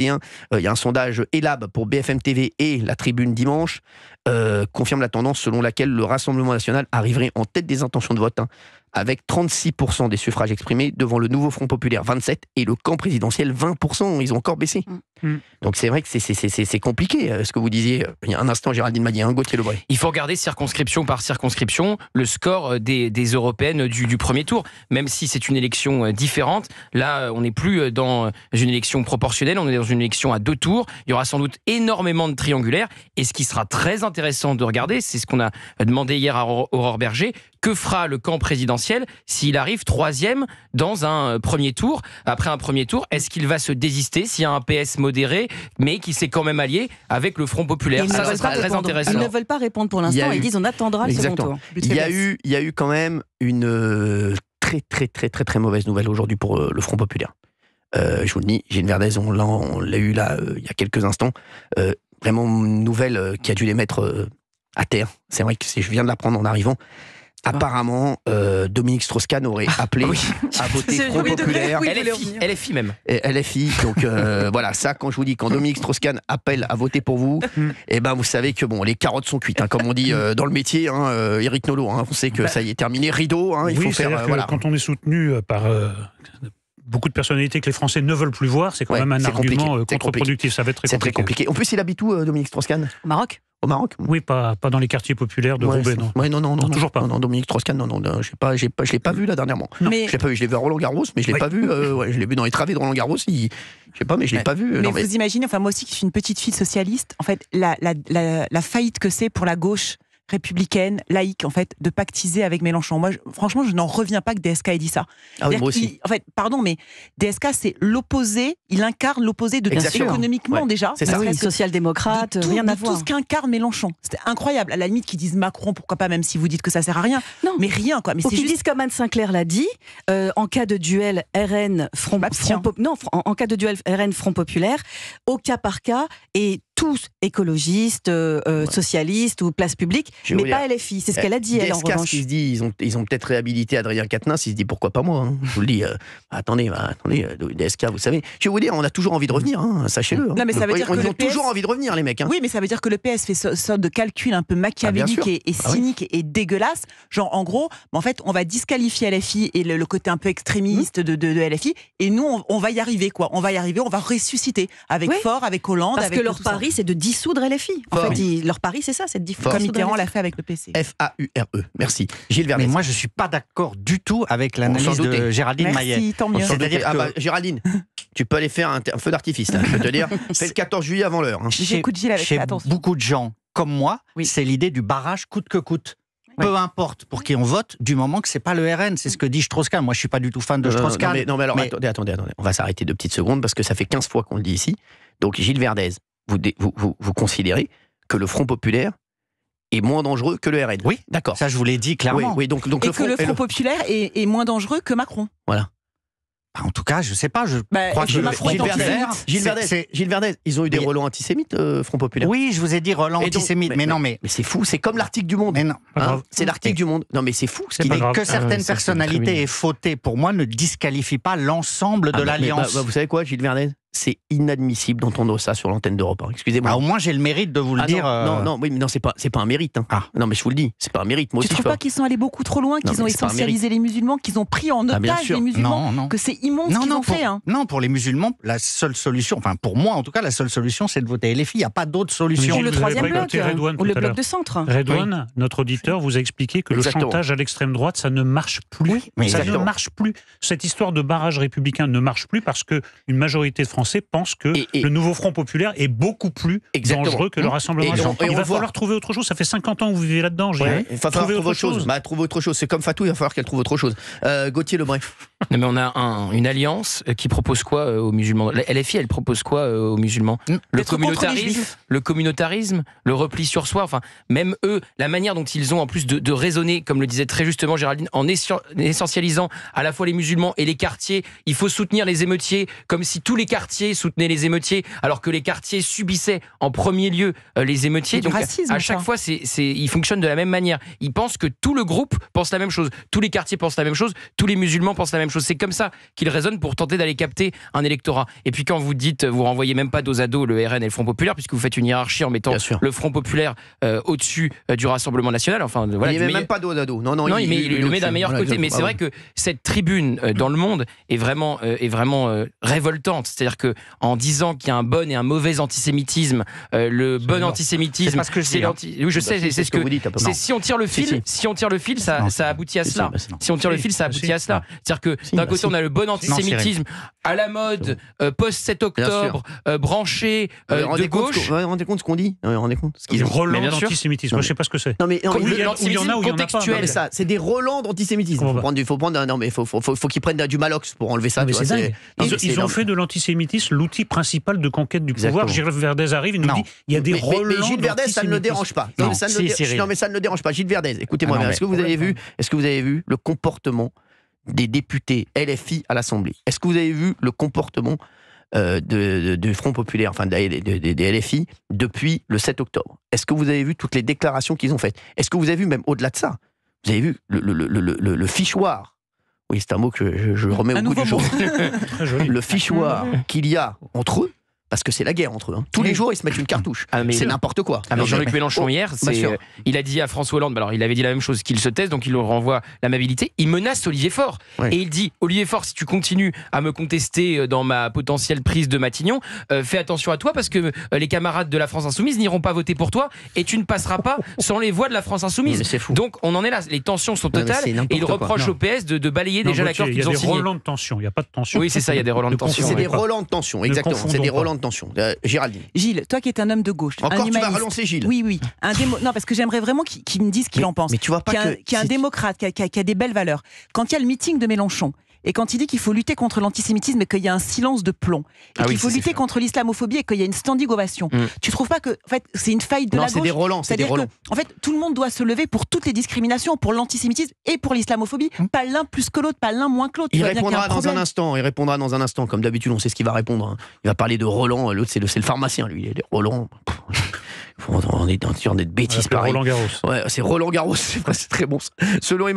Euh, il y a un sondage ELAB pour BFM TV et la Tribune dimanche euh, confirme la tendance selon laquelle le Rassemblement national arriverait en tête des intentions de vote. Hein avec 36% des suffrages exprimés devant le nouveau Front populaire 27 et le camp présidentiel 20%. Ils ont encore baissé. Mm. Mm. Donc c'est vrai que c'est compliqué. Euh, ce que vous disiez euh, il y a un instant, Géraldine Madier, hein, Gauthier Il faut regarder circonscription par circonscription le score euh, des, européennes du, premier tour. Même si c'est une élection différente, là on n'est plus dans une élection proportionnelle, on est dans une élection à deux tours. Il y aura sans doute énormément de triangulaires. Et ce qui sera très intéressant de regarder, c'est ce qu'on a demandé hier à Aurore Berger, que fera le camp présidentiel s'il arrive troisième dans un euh, premier tour Après un premier tour, est-ce qu'il va se désister s'il y a un PS modéré, mais qui s'est quand même allié avec le Front populaire Ils Ça sera très intéressant. Ils ne veulent pas répondre pour l'instant. Ils disent on attendra le second tour. Il y a eu, il y a eu quand même une euh, très très très très très mauvaise nouvelle aujourd'hui pour euh, le Front populaire. je vous le dis, Gilles Verdez, on l'a eu là il y a quelques instants. vraiment une nouvelle qui a dû les mettre à terre. C'est vrai que je viens de l'apprendre en arrivant. Apparemment, euh, Dominique Strauss-Kahn aurait ah, appelé à voter pro populaire. elle est fille même. Elle est fille, Donc euh, voilà, ça, quand je vous dis, quand Dominique Strauss-Kahn appelle à voter pour vous, mm. et eh ben vous savez que bon, les carottes sont cuites, hein, comme on dit euh, dans le métier. Eric hein, Nolot, hein. on sait que bah. ça y est terminé, rideau. il oui, faut faire. Voilà. Quand on est soutenu par beaucoup de personnalités que les Français ne veulent plus voir, c'est quand même un argument contre-productif. Ça va être très compliqué. très compliqué. En plus, il habite où, Dominique Strauss-Kahn Au Maroc au Maroc. Oui, pas, pas dans les quartiers populaires de Roubaix, non. non, non, non, toujours pas. Non, Dominique Troscan, non, non, non euh, j'ai pas, j'ai pas, l'ai pas vu là dernièrement. Je Je l'ai pas vu, je l'ai vu à Roland Garros, mais je l'ai pas vu. Euh, je l'ai vu dans les travées de Roland Garros. Je Je sais pas, mais je l'ai pas vu. Euh, mais, vous imaginez, enfin moi aussi, qui suis une petite fille socialiste, en fait, la, la, la faillite que c'est pour la gauche républicaine, laïque, en fait, de pactiser avec Mélenchon. Moi, franchement, je n'en reviens pas que DSK ait dit ça. Ah aussi. En fait, pardon, mais DSK, c'est l'opposé, il incarne l'opposé de économiquement déjà. C'est ah social-démocrate, rien à voir. tout ce qu'incarne Mélenchon. c'est incroyable. À la limite, qu'ils disent Macron, pourquoi pas, même si vous dites que ça sert à rien. Non. Mais rien, quoi. Mais qu'ils juste... disent, comme Anne Sinclair l'a dit, euh, en cas de duel RN-Front... en cas de duel RN-Front populaire, au cas par cas, et tous écologistes, euh, euh, socialistes ou place publique, mais pas LFI. C'est ce qu'elle a dit, elle, en revanche. se ils ont, ils ont peut-être réhabilité Adrien Quatennens, il se dit pourquoi pas moi hein. Je vous le dis, euh, attendez, bah, attendez, DSK, vous savez. Je vais vous dire, on a toujours envie de revenir, hein, sachez-le. Hein. Ils, ils ont toujours envie de revenir, les mecs. Hein. Oui, mais ça veut dire que le PS fait sorte de calcul un peu ah, machiavélique et, bah cynique et dégueulasse. Genre, en gros, bah, en fait, on va disqualifier LFI et le, côté un peu extrémiste de, LFI, et nous, on, va y arriver, quoi. On va y arriver, on va ressusciter avec Fort, avec Hollande, avec que leur c'est de dissoudre LFI. En fait, leur pari, c'est ça, c'est de dissoudre. Comme l'a fait avec le PC. F-A-U-R-E. Merci. Gilles Vernet. Mais moi, je ne suis pas d'accord du tout avec l'analyse de Géraldine Merci, ah bah, Géraldine, tu peux aller faire un, feu d'artifice, je te dire. Fais le 14 juillet avant l'heure. Hein. J'écoute Gilles beaucoup de gens, comme moi, c'est l'idée du barrage coûte que coûte. Peu importe pour qui on vote, du moment que c'est pas le RN, c'est ce que dit strauss Moi, je suis pas du tout fan de strauss Non, mais, alors attendez, attendez, On va s'arrêter deux petites secondes parce que ça fait 15 fois qu'on le dit ici. Donc Gilles Verdez, vous, vous, vous considérez que le Front populaire est moins dangereux que le RN. Oui, d'accord. Ça, je vous l'ai dit clairement. Oui, donc, donc et le que le Front populaire est, moins dangereux que Macron. Voilà. Bah, en tout cas, je ne sais pas. Je bah, crois que Gilles, Verdez, Gilles, Gilles ils ont eu des mais... relents antisémites, euh, Front populaire. Oui, je vous ai dit relents antisémites, mais, non, mais. Mais c'est fou, c'est comme l'article du Monde. Mais non. Hein, c'est l'article du Monde. Non, mais c'est fou. Ce qui ah, que certaines personnalités aient fauté, pour moi, ne disqualifie pas l'ensemble ah de bah, l'Alliance. vous savez quoi, Gilles Verdez c'est inadmissible d'entendre ça sur l'antenne d'Europe Excusez-moi. Ah, au moins, j'ai le mérite de vous le ah, dire. Euh. Non, non, oui, mais non, c'est pas, c'est pas un mérite. Hein. Ah. Non, mais je vous le dis, c'est pas un mérite. Moi tu trouves pas, qu'ils sont allés beaucoup trop loin, qu'ils ont essentialisé les musulmans, qu'ils ont pris en otage les musulmans, non, non. que c'est immense ce qu'ils ont fait hein. Non, pour les musulmans, la seule solution, enfin pour moi en tout cas, la seule solution, c'est de voter LFI. Il n'y a pas d'autre solution. J'ai le troisième bloc, ou le bloc euh, de centre. Redouane, notre auditeur, vous a expliqué que le chantage à l'extrême droite, ça ne marche plus. ça ne marche plus. Cette histoire de barrage républicain ne marche plus parce que une majorité de Français pensent que le nouveau Front populaire est beaucoup plus dangereux que le Rassemblement national. Il va falloir trouver autre chose. Ça fait 50 ans que vous vivez là-dedans. Il va falloir trouver, autre chose. Bah, autre chose. C'est comme Fatou, il va falloir qu'elle trouve autre chose. Euh, Gauthier Lebrun. Non, mais on a une alliance euh, qui propose quoi euh, aux musulmans LFI, elle propose quoi euh, aux musulmans le communautarisme, le communautarisme, le repli sur soi, enfin, même eux, la manière dont ils ont en plus de, raisonner, comme le disait très justement Géraldine, en essentialisant à la fois les musulmans et les quartiers, il faut soutenir les émeutiers, comme si tous les quartiers soutenaient les émeutiers, alors que les quartiers subissaient en premier lieu les émeutiers. Donc, racisme, à chaque fois, ils fonctionnent de la même manière. Ils pensent que tout le groupe pense la même chose, tous les quartiers pensent la même chose, tous les musulmans pensent la même chose. C'est comme ça qu'il raisonne pour tenter d'aller capter un électorat. Et puis quand vous dites, vous renvoyez même pas dos à dos le RN et le Front Populaire, puisque vous faites une hiérarchie en mettant le Front Populaire euh, au-dessus euh, du Rassemblement National. Enfin, voilà, il met même pas dos à dos. Non, non, il, le met d'un meilleur côté. Mais c'est vrai que cette tribune euh, dans le monde est vraiment, est vraiment révoltante. C'est-à-dire que en disant qu'il y a un bon et un mauvais antisémitisme, le bon antisémitisme, parce que c'est sais, hein. Oui, je bah, sais, c'est ce que, vous dites. Si on tire le si on tire le fil, ça aboutit à cela. Si on tire le fil, ça aboutit à cela. C'est-à-dire que d'un côté, on a le bon antisémitisme à la mode, post 7 octobre, branché euh, de gauche. Vous vous rendez compte ce qu'on dit Vous rendez compte relents d'antisémitisme. je ne sais pas ce que c'est. Non, mais l'antisémitisme contextuel, ça. C'est des relents d'antisémitisme. Il faut prendre. Non, mais faut qu'ils prennent du malox pour enlever ça. Ils ont fait de l'antisémitisme l'outil principal de conquête du pouvoir. Gilles Verdez arrive, et nous dit il y a des relents. Mais Gilles Verdez, ça ne le dérange pas. Non, mais ça ne le dérange pas. Gilles Verdez, écoutez-moi ah bien. Est-ce que vous avez vu Est-ce que vous avez vu le comportement des députés LFI à l'Assemblée. Est-ce que vous avez vu le comportement euh, du Front Populaire, enfin des LFI, depuis le 7 octobre Est-ce que vous avez vu toutes les déclarations qu'ils ont faites Est-ce que vous avez vu, même au-delà de ça, vous avez vu le, fichoir Oui, c'est un mot que je, remets au bout du jour. le fichoir mhm. qu'il y a entre eux, parce que c'est la guerre entre eux. Hein. Tous les jours, ils se mettent une cartouche. Ah, c'est n'importe quoi. Ah, Jean-Luc Mélenchon hier, oh, euh, il a dit à François Hollande, alors il avait dit la même chose qu'il se teste, donc il le renvoie l'amabilité. Il menace Olivier Faure et il dit Olivier Faure, si tu continues à me contester euh, dans ma potentielle prise de Matignon, euh, fais attention à toi parce que les camarades de la France insoumise n'iront pas voter pour toi et tu ne passeras pas sans les voix de la France insoumise. c'est fou. Donc on en est là. Les tensions sont totales et il reproche au PS de, balayer déjà l'accord qu'ils ont signé. Il y a des relents de tension. Il n'y a pas de tension. Oui, c'est ça. Il y a des relents de tension. C'est des relents de tension. Exactement. C'est des attention. Euh, Géraldine. Gilles, toi qui es un homme de gauche. Encore, tu vas relancer Gilles. Oui, oui. Un démo... non, parce que j'aimerais vraiment qu'il me dise ce qu'il en pense. Mais tu vois pas Qui est un, démocrate, qui a, des belles valeurs. Quand il y a le meeting de Mélenchon, et quand il dit qu'il faut lutter contre l'antisémitisme et qu'il y a un silence de plomb, et ah qu'il faut lutter contre l'islamophobie et qu'il y a une standing ovation, mm. tu trouves pas que en fait, c'est une faille de la gauche des relents, c'est des relents. en fait, tout le monde doit se lever pour toutes les discriminations, pour l'antisémitisme et pour l'islamophobie. Mm. Pas l'un plus que l'autre, pas l'un moins que l'autre. Il répondra dans un instant. Il répondra dans un instant. Comme d'habitude, on sait ce qu'il va répondre. Hein. Il va parler de Roland. L'autre, c'est le, pharmacien, lui. Il est Roland. on est dans d'être bêtises pareil. Roland Garros. Ouais, c'est Roland Garros. C'est très bon. Selon